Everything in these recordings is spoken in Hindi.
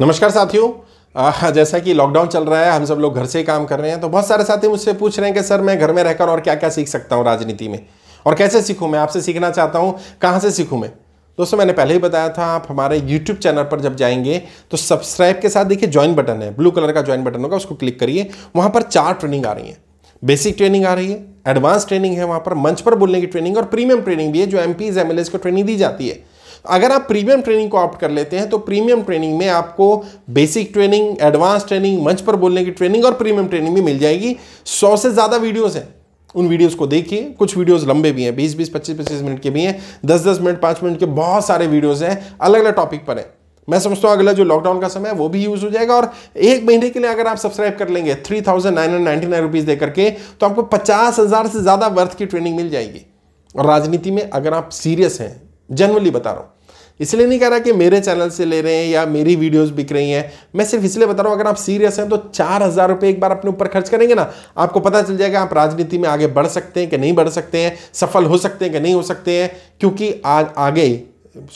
नमस्कार साथियों जैसा कि लॉकडाउन चल रहा है हम सब लोग घर से ही काम कर रहे हैं तो बहुत सारे साथी मुझसे पूछ रहे हैं कि सर मैं घर में रहकर और क्या क्या सीख सकता हूँ राजनीति में और कैसे सीखूँ मैं आपसे सीखना चाहता हूँ कहाँ से सीखूँ मैं दोस्तों मैंने पहले ही बताया था आप हमारे YouTube चैनल पर जब जाएंगे तो सब्सक्राइब के साथ देखिए ज्वाइन बटन है ब्लू कलर का ज्वाइन बटन होगा उसको क्लिक करिए वहाँ पर चार ट्रेनिंग आ रही है बेसिक ट्रेनिंग आ रही है एडवांस ट्रेनिंग है वहाँ पर मंच पर बोलने की ट्रेनिंग और प्रीमियम ट्रेनिंग भी है जो एम पीज को ट्रेनिंग दी जाती है अगर आप प्रीमियम ट्रेनिंग को ऑप्ट कर लेते हैं तो प्रीमियम ट्रेनिंग में आपको बेसिक ट्रेनिंग एडवांस ट्रेनिंग मंच पर बोलने की ट्रेनिंग और प्रीमियम ट्रेनिंग भी मिल जाएगी सौ से ज़्यादा वीडियोज़ हैं उन वीडियोस को देखिए कुछ वीडियोस लंबे भी हैं 20 20 25 25 मिनट के भी हैं 10 10 मिनट 5 मिनट के बहुत सारे वीडियोस हैं अलग अलग टॉपिक पर हैं मैं समझता हूँ अगला जो लॉकडाउन का समय है वो भी यूज़ हो जाएगा और एक महीने के लिए अगर आप सब्सक्राइब कर लेंगे three thousand nine hundred ninety nine दे करके तो आपको पचास हज़ार से ज़्यादा वर्थ की ट्रेनिंग मिल जाएगी और राजनीति में अगर आप सीरियस हैं जनरली बता रहा हूँ इसलिए नहीं कह रहा कि मेरे चैनल से ले रहे हैं या मेरी वीडियोस बिक रही हैं मैं सिर्फ इसलिए बता रहा हूँ अगर आप सीरियस हैं तो चार हज़ार रुपये एक बार अपने ऊपर खर्च करेंगे ना आपको पता चल जाएगा आप राजनीति में आगे बढ़ सकते हैं कि नहीं बढ़ सकते हैं सफल हो सकते हैं कि नहीं हो सकते हैं क्योंकि आज आगे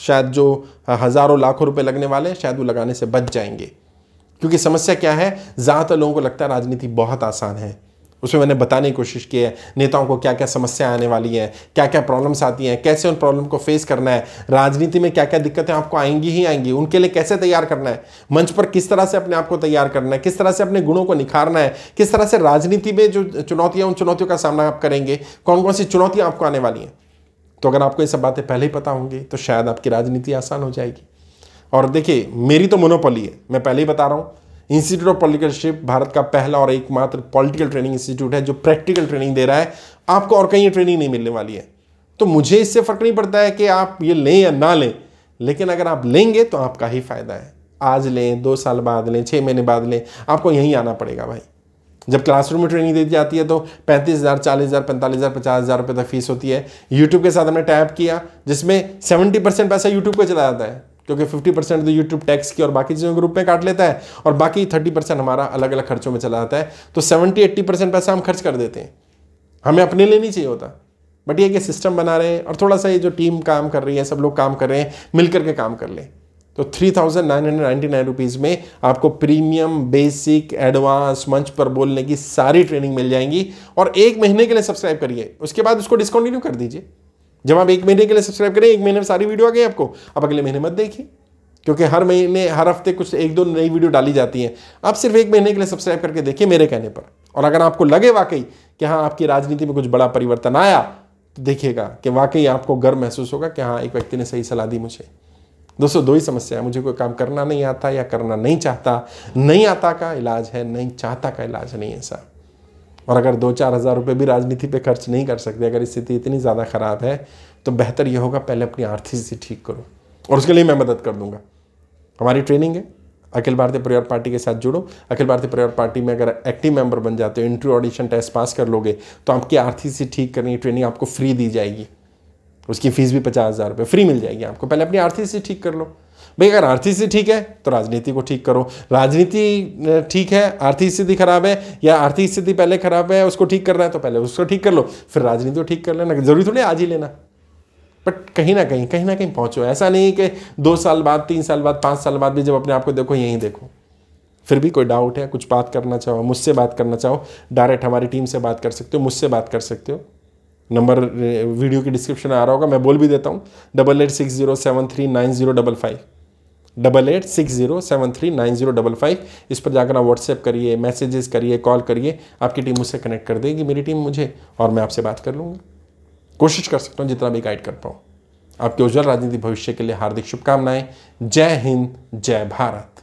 शायद जो हज़ारों लाखों रुपये लगने वाले हैं शायद वो लगाने से बच जाएंगे क्योंकि समस्या क्या है ज़्यादातर लोगों को लगता है राजनीति बहुत आसान है उसमें मैंने बताने की कोशिश की है नेताओं को क्या क्या समस्या आने वाली है क्या क्या प्रॉब्लम्स आती हैं कैसे उन प्रॉब्लम को फेस करना है राजनीति में क्या क्या दिक्कतें आपको आएंगी ही आएंगी उनके लिए कैसे तैयार करना है मंच पर किस तरह से अपने आप को तैयार करना है किस तरह से अपने गुणों को निखारना है किस तरह से राजनीति में जो चुनौतियाँ उन चुनौतियों का सामना आप करेंगे कौन कौन सी चुनौतियाँ आपको आने वाली हैं तो अगर आपको ये सब बातें पहले ही पता होंगी तो शायद आपकी राजनीति आसान हो जाएगी और देखिए मेरी तो मोनोपोली है मैं पहले ही बता रहा हूँ इंस्टीट्यूट ऑफ पॉलिटिकलशिप भारत का पहला और एकमात्र पॉलिटिकल ट्रेनिंग इंस्टीट्यूट है जो प्रैक्टिकल ट्रेनिंग दे रहा है आपको और कहीं ट्रेनिंग नहीं मिलने वाली है तो मुझे इससे फ़र्क नहीं पड़ता है कि आप ये लें या ना लें लेकिन अगर आप लेंगे तो आपका ही फ़ायदा है आज लें दो साल बाद लें छः महीने बाद लें आपको यहीं आना पड़ेगा भाई जब क्लासरूम में ट्रेनिंग दी जाती है तो पैंतीस हज़ार चालीस हज़ार पैंतालीस हज़ार पचास हज़ार रुपये तक फीस होती है यूट्यूब के साथ हमने टैप किया जिसमें सेवेंटी परसेंट पैसा यूट्यूब पर चला जाता है क्योंकि 50 परसेंट तो यूट्यूब टैक्स की और बाकी चीज़ों के रूप में काट लेता है और बाकी 30 परसेंट हमारा अलग अलग खर्चों में चला जाता है तो 70 80 परसेंट पैसा हम खर्च कर देते हैं हमें अपने लिए नहीं चाहिए होता बट ये कि सिस्टम बना रहे हैं और थोड़ा सा ये जो टीम काम कर रही है सब लोग काम कर रहे हैं मिल करके काम कर लें तो three thousand nine hundred ninety nine rupees में आपको प्रीमियम बेसिक एडवांस मंच पर बोलने की सारी ट्रेनिंग मिल जाएंगी और एक महीने के लिए सब्सक्राइब करिए उसके बाद उसको डिस्कॉन्टिन्यू कर दीजिए जब आप एक महीने के लिए सब्सक्राइब करें एक महीने में सारी वीडियो आ गई आपको अब अगले महीने मत देखिए क्योंकि हर महीने हर हफ्ते कुछ एक दो नई वीडियो डाली जाती हैं आप सिर्फ एक महीने के लिए सब्सक्राइब करके देखिए मेरे कहने पर और अगर आपको लगे वाकई कि हाँ आपकी राजनीति में कुछ बड़ा परिवर्तन आया तो देखिएगा कि वाकई आपको गर्व महसूस होगा कि हाँ एक व्यक्ति ने सही सलाह दी मुझे दोस्तों दो ही समस्या है मुझे कोई काम करना नहीं आता या करना नहीं चाहता नहीं आता का इलाज है नहीं चाहता का इलाज नहीं ऐसा और अगर दो चार हज़ार रुपये भी राजनीति पे खर्च नहीं कर सकते अगर स्थिति इतनी ज़्यादा ख़राब है तो बेहतर ये होगा पहले अपनी आर्थिक स्थिति ठीक करो और उसके लिए मैं मदद कर दूंगा हमारी ट्रेनिंग है अखिल भारतीय परिवार पार्टी के साथ जुड़ो अखिल भारतीय परिवार पार्टी में अगर एक्टिव मेंबर बन जाते हो इंट्री ऑडिशन टेस्ट पास कर लोगे तो आपकी आर्थिक स्थिति ठीक करने की ट्रेनिंग आपको फ्री दी जाएगी उसकी फ़ीस भी पचास हज़ार रुपये फ्री मिल जाएगी आपको पहले अपनी आर्थिक स्थिति ठीक कर लो भाई अगर आर्थिक स्थिति ठीक है तो राजनीति को ठीक करो राजनीति ठीक है आर्थिक स्थिति खराब है या आर्थिक स्थिति पहले खराब है उसको ठीक करना है तो पहले उसको ठीक कर लो फिर राजनीति को ठीक कर लेना जरूरी थोड़ी आज ही लेना बट कहीं ना कहीं कहीं ना कहीं पहुंचो ऐसा नहीं कि दो साल बाद तीन साल बाद पाँच साल बाद भी जब अपने आप को देखो यहीं देखो फिर भी कोई डाउट है कुछ बात करना चाहो मुझसे बात करना चाहो डायरेक्ट हमारी टीम से बात कर सकते हो मुझसे बात कर सकते हो नंबर वीडियो की डिस्क्रिप्शन में आ रहा होगा मैं बोल भी देता हूँ double eight six zero seven three nine zero double five double eight six zero seven three nine zero double five इस पर जाकर आप व्हाट्सएप करिए मैसेजेस करिए कॉल करिए आपकी टीम मुझसे कनेक्ट कर देगी मेरी टीम मुझे और मैं आपसे बात कर लूँगा कोशिश कर सकता हूँ जितना भी गाइड कर पाऊँ आपके उज्जवल राजनीतिक भविष्य के लिए हार्दिक शुभकामनाएं जय हिंद जय भारत